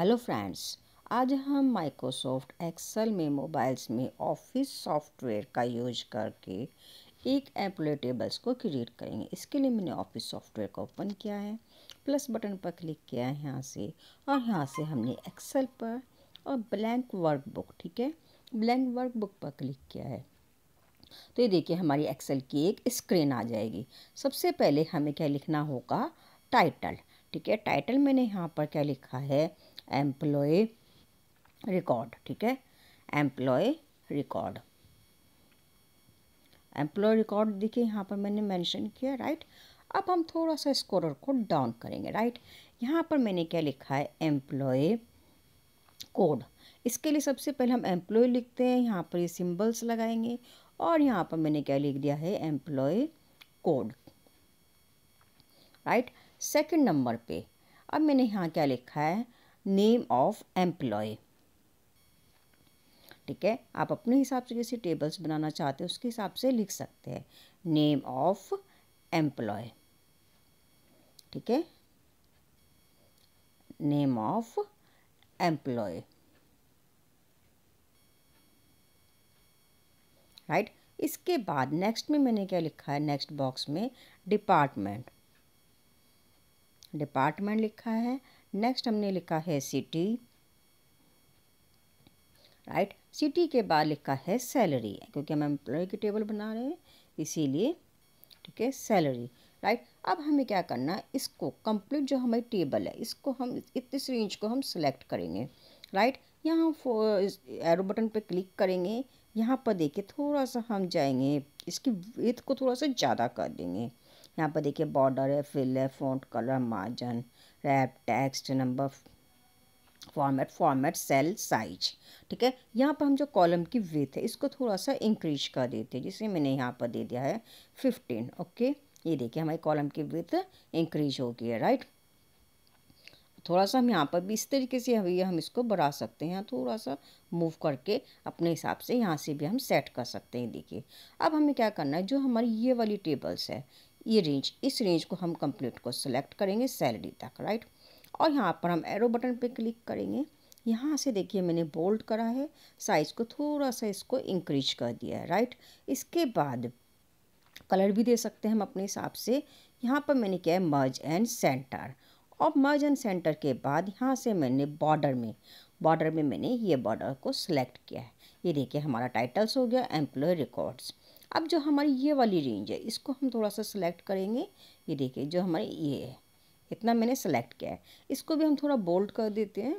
Hello friends आज हम Microsoft Excel में मोबाइल्स में ऑफिस सॉफ्टवेयर का यूज करके एक एम्प्लॉय टेबल्स को क्रिएट करेंगे इसके लिए मैंने ऑफिस सॉफ्टवेयर का ओपन किया है प्लस बटन पर क्लिक किया है यहाँ से और यहाँ से हमने एक्सेल पर और ब्लैंक वर्क बुक ठीक है ब्लैंक वर्क बुक पर क्लिक किया है तो ये देखिए हमारी एक्सेल की एक स्क्रीन आ जाएगी सबसे पहले हमें क्या लिखना होगा टाइटल ठीक है टाइटल मैंने यहाँ पर क्या लिखा है एम्प्लॉय रिकॉर्ड ठीक है एम्प्लॉय रिकॉर्ड एम्प्लॉय रिकॉर्ड देखिए यहाँ पर मैंने मेंशन किया राइट अब हम थोड़ा सा स्कोरर को डाउन करेंगे राइट यहाँ पर मैंने क्या लिखा है एम्प्लॉय कोड इसके लिए सबसे पहले हम एम्प्लॉय लिखते हैं यहाँ पर ये सिंबल्स लगाएंगे और यहाँ पर मैंने क्या लिख दिया है employ code right second number पे अब मैंने यहाँ क्या लिखा है नेम ऑफ एम्प्लॉय ठीक है आप अपने हिसाब से किसी टेबल्स बनाना चाहते हो उसके हिसाब से लिख सकते हैं नेम ऑफ एम्प्लॉय ठीक है नेम ऑफ एम्प्लॉय राइट इसके बाद नेक्स्ट में मैंने क्या लिखा है नेक्स्ट बॉक्स में डिपार्टमेंट डिपार्टमेंट लिखा है नेक्स्ट हमने लिखा है सिटी राइट सिटी के बाद लिखा है सैलरी क्योंकि हम एम्प्लॉय की टेबल बना रहे हैं इसीलिए ठीक है सैलरी राइट अब हमें क्या करना है इसको कंप्लीट जो हमारी टेबल है इसको हम इस रेंज को हम सेलेक्ट करेंगे राइट यहाँ एरो बटन पे क्लिक करेंगे यहाँ पर देखिए थोड़ा सा हम जाएंगे इसकी विथ को थोड़ा सा ज़्यादा कर देंगे यहाँ पर देखिए बॉर्डर है फिल है font colour margin wrap text number format format cell size ठीक है यहाँ पर हम जो कॉलम की वेथ है इसको थोड़ा सा इंक्रीज कर देते हैं जिसे मैंने यहाँ पर दे दिया है फिफ्टीन ओके ये देखिए हमारी कॉलम की वेथ इंक्रीज हो गई है राइट थोड़ा सा हम यहाँ पर भी इस तरीके से अभी हम इसको बढ़ा सकते हैं थोड़ा सा मूव करके अपने हिसाब से यहाँ से भी हम सेट कर सकते हैं देखिए अब हमें क्या करना है जो हमारी ये वाली टेबल्स है ये रेंज इस रेंज को हम कंप्लीट को सिलेक्ट करेंगे सैलरी तक राइट और यहाँ पर हम एरो बटन पे क्लिक करेंगे यहाँ से देखिए मैंने बोल्ड करा है साइज़ को थोड़ा सा इसको इंक्रीज कर दिया है राइट इसके बाद कलर भी दे सकते हैं हम अपने हिसाब से यहाँ पर मैंने किया है मर्ज एंड सेंटर और मर्ज एंड सेंटर के बाद यहाँ से मैंने बॉर्डर में बॉर्डर में मैंने ये बॉर्डर को सिलेक्ट किया है ये देखिए हमारा टाइटल्स हो गया एम्प्लॉय रिकॉर्ड्स अब जो हमारी ये वाली रेंज है इसको हम थोड़ा सा सिलेक्ट करेंगे ये देखिए जो हमारे ये है इतना मैंने सेलेक्ट किया है इसको भी हम थोड़ा बोल्ड कर देते हैं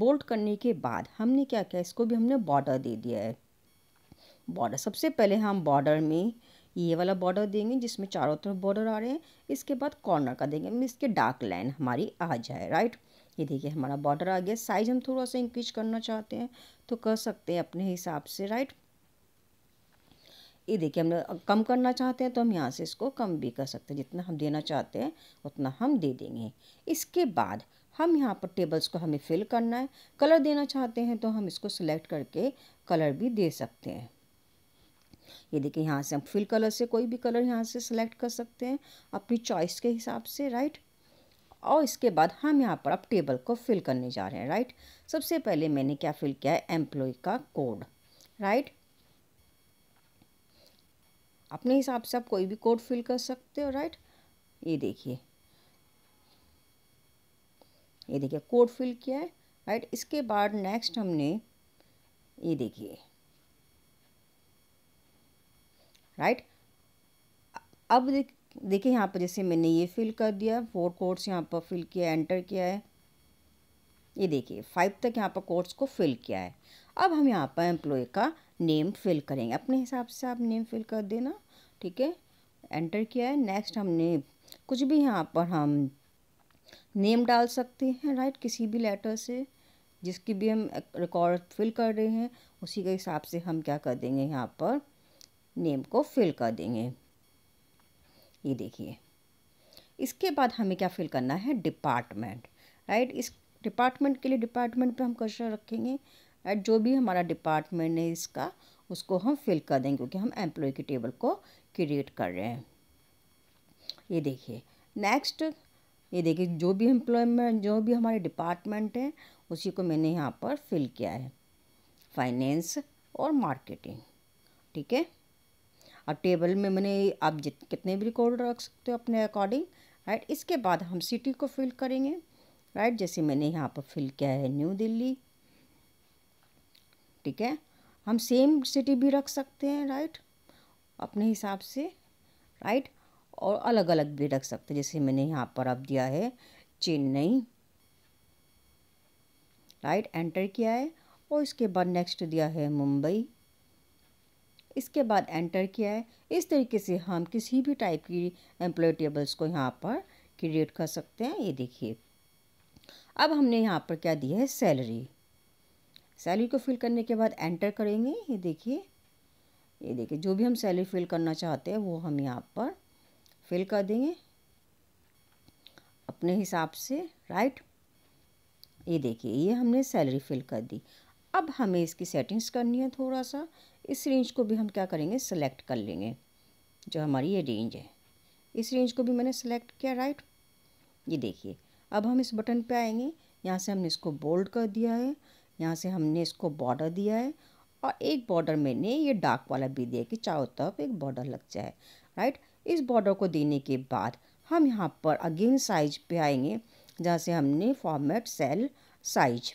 बोल्ड करने के बाद हमने क्या किया इसको भी हमने बॉर्डर दे दिया है बॉर्डर सबसे पहले हम बॉर्डर में ये वाला बॉर्डर देंगे जिसमें चारों तरफ बॉर्डर आ रहे हैं इसके बाद कॉर्नर का देंगे मीन इसके डार्क लाइन हमारी आ जाए राइट ये देखिए हमारा बॉर्डर आ गया साइज़ हम थोड़ा सा इंक्रीज करना चाहते हैं तो कर सकते हैं अपने हिसाब से राइट ये देखिए हम कम करना चाहते हैं तो हम यहाँ से इसको कम भी कर सकते हैं जितना हम देना चाहते हैं उतना हम दे देंगे इसके बाद हम यहाँ पर टेबल्स को हमें फिल करना है कलर देना चाहते हैं तो हम इसको सिलेक्ट करके कलर भी दे सकते हैं ये देखिए यहाँ से हम फिल कलर से कोई भी कलर यहाँ से सिलेक्ट कर सकते हैं अपनी चॉइस के हिसाब से राइट और इसके बाद हम यहाँ पर अब टेबल को फिल करने जा रहे हैं राइट सबसे पहले मैंने क्या फिल किया है एम्प्लॉय का कोड राइट अपने हिसाब से आप कोई भी कोड फिल कर सकते हो राइट ये देखिए ये देखिए कोड फिल किया है राइट इसके बाद नेक्स्ट हमने ये देखिए राइट अब देखिए यहाँ पर जैसे मैंने ये फिल कर दिया फोर कोड्स यहाँ पर फिल किया एंटर किया है ये देखिए फाइव तक यहाँ पर कोड्स को फिल किया है अब हम यहाँ पर एम्प्लॉय का नेम फिल करेंगे अपने हिसाब से आप नेम फिल कर देना ठीक है एंटर किया है नेक्स्ट हमने कुछ भी यहाँ पर हम नेम डाल सकते हैं राइट किसी भी लेटर से जिसकी भी हम रिकॉर्ड फिल कर रहे हैं उसी के हिसाब से हम क्या कर देंगे यहाँ पर नेम को फिल कर देंगे ये देखिए इसके बाद हमें क्या फिल करना है डिपार्टमेंट राइट इस डिपार्टमेंट के लिए डिपार्टमेंट पे हम कर्सर रखेंगे एट जो भी हमारा डिपार्टमेंट है इसका उसको हम फिल कर देंगे क्योंकि हम एम्प्लॉय की टेबल को क्रिएट कर रहे हैं ये देखिए नेक्स्ट ये देखिए जो भी एम्प्लॉयमेंट जो भी हमारे डिपार्टमेंट हैं उसी को मैंने यहाँ पर फिल किया है फाइनेंस और मार्केटिंग ठीक है अब टेबल में मैंने आप जित कितने भी रिकॉर्ड रख सकते हो अपने अकॉर्डिंग राइट इसके बाद हम सिटी को फिल करेंगे राइट जैसे मैंने यहाँ पर फिल किया है न्यू दिल्ली ठीक है हम सेम सिटी भी रख सकते हैं राइट अपने हिसाब से राइट और अलग अलग भी रख सकते हैं जैसे मैंने यहाँ पर अब दिया है चेन्नई राइट एंटर किया है और इसके बाद नेक्स्ट दिया है मुंबई इसके बाद एंटर किया है इस तरीके से हम किसी भी टाइप की एम्प्लॉय टेबल्स को यहाँ पर क्रिएट कर सकते हैं ये देखिए अब हमने यहाँ पर क्या दिया है सैलरी सैलरी को फिल करने के बाद एंटर करेंगे ये देखिए ये देखिए जो भी हम सैलरी फिल करना चाहते हैं वो हम यहाँ पर फिल कर देंगे अपने हिसाब से राइट ये देखिए ये हमने सैलरी फिल कर दी अब हमें इसकी सेटिंग्स करनी है थोड़ा सा इस रेंज को भी हम क्या करेंगे सेलेक्ट कर लेंगे जो हमारी ये रेंज है इस रेंज को भी मैंने सेलेक्ट किया राइट ये देखिए अब हम इस बटन पे आएंगे यहाँ से हमने इसको बोल्ड कर दिया है यहाँ से हमने इसको बॉर्डर दिया है और एक बॉर्डर मैंने ये डार्क वाला भी दिया कि चारों तरफ एक बॉर्डर लग जाए राइट इस बॉर्डर को देने के बाद हम यहाँ पर अगेन साइज पे आएंगे जहाँ से हमने फॉर्मेट सेल साइज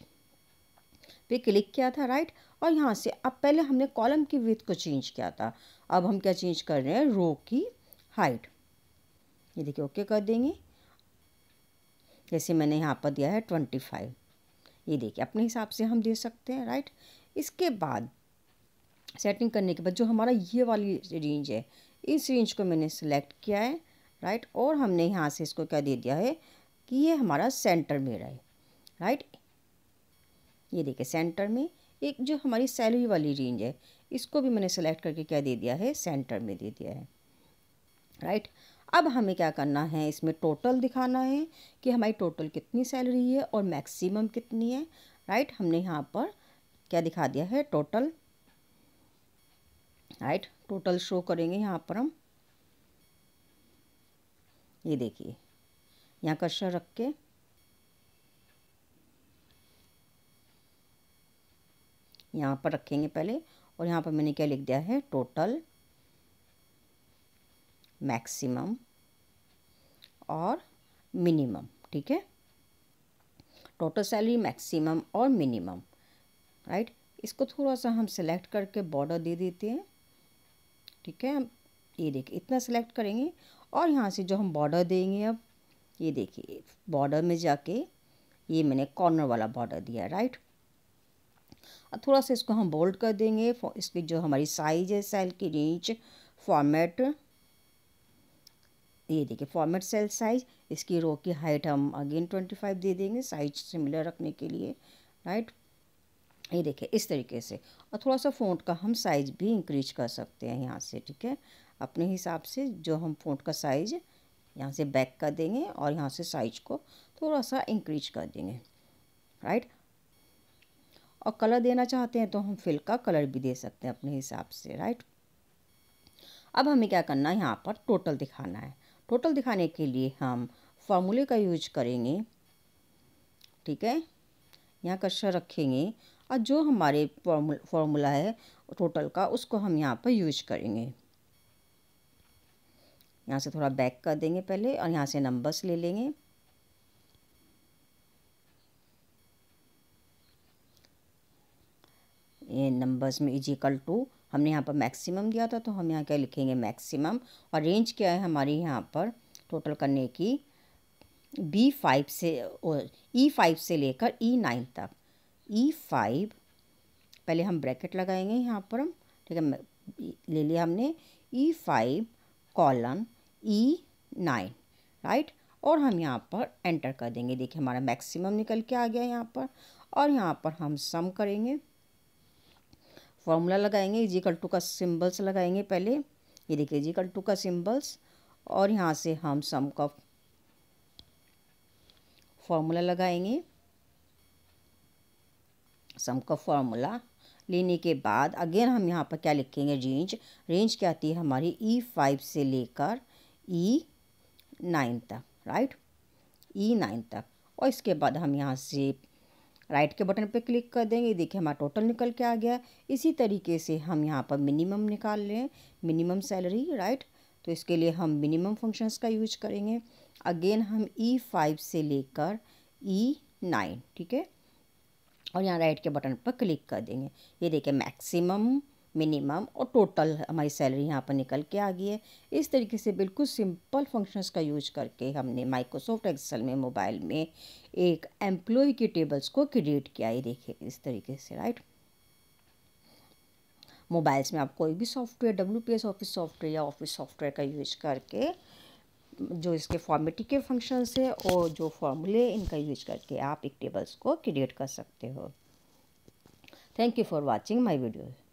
पे क्लिक किया था राइट और यहाँ से अब पहले हमने कॉलम की विथ को चेंज किया था अब हम क्या चेंज कर रहे हैं रो की हाइट ये देखिए ओके कर देंगे जैसे मैंने यहाँ पर दिया है ट्वेंटी फाइव ये देखिए अपने हिसाब से हम दे सकते हैं राइट इसके बाद सेटिंग करने के बाद जो हमारा ये वाली रेंज है इस रेंज को मैंने सेलेक्ट किया है राइट और हमने यहाँ से इसको क्या दे दिया है कि ये हमारा सेंटर में रहे राइट ये देखिए सेंटर में एक जो हमारी सैलरी वाली रेंज है इसको भी मैंने सेलेक्ट करके क्या दे दिया है सेंटर में दे दिया है राइट right? अब हमें क्या करना है इसमें टोटल दिखाना है कि हमारी टोटल कितनी सैलरी है और मैक्सिमम कितनी है राइट हमने यहाँ पर क्या दिखा दिया है टोटल राइट टोटल शो करेंगे यहाँ पर हम ये देखिए यहाँ कर्सर रख के यहाँ पर रखेंगे पहले और यहाँ पर मैंने क्या लिख दिया है टोटल मैक्सिमम और मिनिमम ठीक है टोटल सैलरी मैक्सिमम और मिनिमम राइट इसको थोड़ा सा हम सिलेक्ट करके बॉर्डर दे देते हैं ठीक है ये देखिए इतना सेलेक्ट करेंगे और यहाँ से जो हम बॉर्डर देंगे अब ये देखिए बॉर्डर में जाके ये मैंने कॉर्नर वाला बॉर्डर दिया राइट और थोड़ा सा इसको हम बोल्ड कर देंगे इसकी जो हमारी साइज है सेल की रेंज फॉर्मेट ये देखिए फॉर्मेट सेल साइज इसकी रो की हाइट हम अगेन ट्वेंटी फाइव दे देंगे साइज सिमिलर रखने के लिए राइट ये देखिए इस तरीके से और थोड़ा सा फ़ोन का हम साइज भी इंक्रीज कर सकते हैं यहाँ से ठीक है अपने हिसाब से जो हम फ़ोन का साइज यहाँ से बैक कर देंगे और यहाँ से साइज को थोड़ा सा इंक्रीज कर देंगे राइट और कलर देना चाहते हैं तो हम फिल का कलर भी दे सकते हैं अपने हिसाब से राइट अब हमें क्या करना है यहाँ पर टोटल दिखाना है टोटल दिखाने के लिए हम फार्मूले का यूज करेंगे ठीक है यहाँ शर रखेंगे और जो हमारे फॉर्मूला है टोटल का उसको हम यहाँ पर यूज करेंगे यहाँ से थोड़ा बैक कर देंगे पहले और यहाँ से नंबर्स ले लेंगे ये नंबर्स में इज इक्वल टू हमने यहाँ पर मैक्सिमम दिया था तो हम यहाँ क्या लिखेंगे मैक्सिमम और रेंज क्या है हमारी यहाँ पर टोटल करने की बी फाइव से ई फाइव e से लेकर ई e नाइन तक ई e फाइव पहले हम ब्रैकेट लगाएंगे यहाँ पर हम ठीक है ले लिया हमने E five colon E nine right और हम यहाँ पर एंटर कर देंगे देखिए हमारा मैक्सिमम निकल के आ गया यहाँ पर और यहाँ पर हम सम करेंगे फॉर्मूला लगाएंगे इज टू का सिम्बल्स लगाएंगे पहले ये देखिए इज टू का सिम्बल्स और यहाँ से हम सम का फॉर्मूला लगाएंगे सम का फॉर्मूला लेने के बाद अगेन हम यहाँ पर क्या लिखेंगे रेंज रेंज क्या आती है हमारी ई e फाइव से लेकर ई e नाइन तक राइट ई नाइन तक और इसके बाद हम यहाँ से राइट के बटन पर क्लिक कर देंगे देखिए हमारा टोटल निकल के आ गया इसी तरीके से हम यहाँ पर मिनिमम निकाल लें मिनिमम सैलरी राइट तो इसके लिए हम मिनिमम फंक्शंस का यूज करेंगे अगेन हम ई e फाइव से लेकर ई e नाइन ठीक है और यहाँ राइट के बटन पर क्लिक कर देंगे ये देखिए मैक्सिमम मिनिमम और टोटल हमारी सैलरी यहाँ पर निकल के आ गई है इस तरीके से बिल्कुल सिंपल फंक्शंस का यूज करके हमने माइक्रोसॉफ्ट एक्सेल में मोबाइल में एक एम्प्लॉय की टेबल्स को क्रिएट किया है देखिए इस तरीके से राइट मोबाइल्स में आप कोई भी software W P S office software या ऑफिस सॉफ्टवेयर का यूज करके जो इसके फॉर्मेटिक के फंक्शंस है और जो फॉर्मूले इनका यूज करके आप एक टेबल्स को क्रिएट कर सकते हो thank you for watching my video